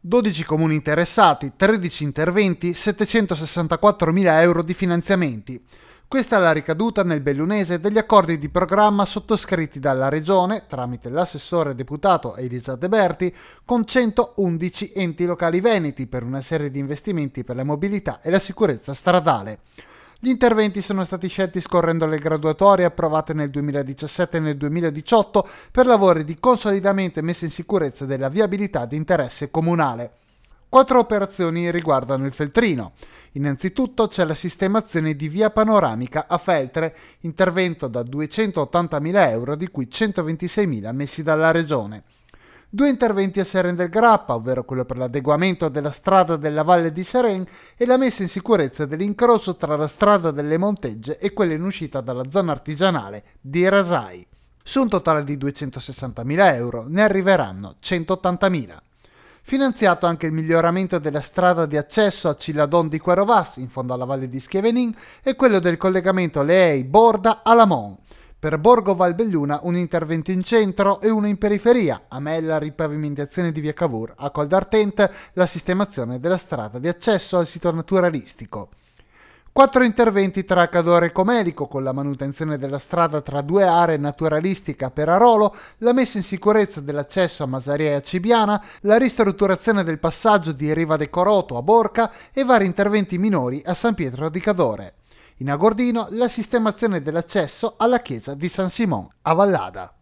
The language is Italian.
12 comuni interessati, 13 interventi, 764.000 euro di finanziamenti. Questa è la ricaduta nel Bellunese degli accordi di programma sottoscritti dalla Regione, tramite l'assessore deputato Elisa De Berti, con 111 enti locali veneti per una serie di investimenti per la mobilità e la sicurezza stradale. Gli interventi sono stati scelti scorrendo le graduatorie approvate nel 2017 e nel 2018 per lavori di consolidamento e messa in sicurezza della viabilità di interesse comunale. Quattro operazioni riguardano il feltrino. Innanzitutto c'è la sistemazione di via panoramica a Feltre, intervento da 280.000 euro di cui 126.000 messi dalla regione due interventi a Seren del Grappa, ovvero quello per l'adeguamento della strada della Valle di Seren e la messa in sicurezza dell'incrocio tra la strada delle Montegge e quella in uscita dalla zona artigianale di Rasai. Su un totale di 260.000 euro ne arriveranno 180.000 finanziato anche il miglioramento della strada di accesso a Cilladon di Querovas, in fondo alla valle di Schievenin, e quello del collegamento Leei-Borda alamon per Borgo Valbelluna un intervento in centro e uno in periferia, a me la ripavimentazione di via Cavour, a Col d'Artente la sistemazione della strada di accesso al sito naturalistico. Quattro interventi tra Cadore e Comelico con la manutenzione della strada tra due aree naturalistiche a Perarolo, la messa in sicurezza dell'accesso a Masaria e a Cibiana, la ristrutturazione del passaggio di Riva de Coroto a Borca e vari interventi minori a San Pietro di Cadore. In Agordino la sistemazione dell'accesso alla chiesa di San Simon a Vallada.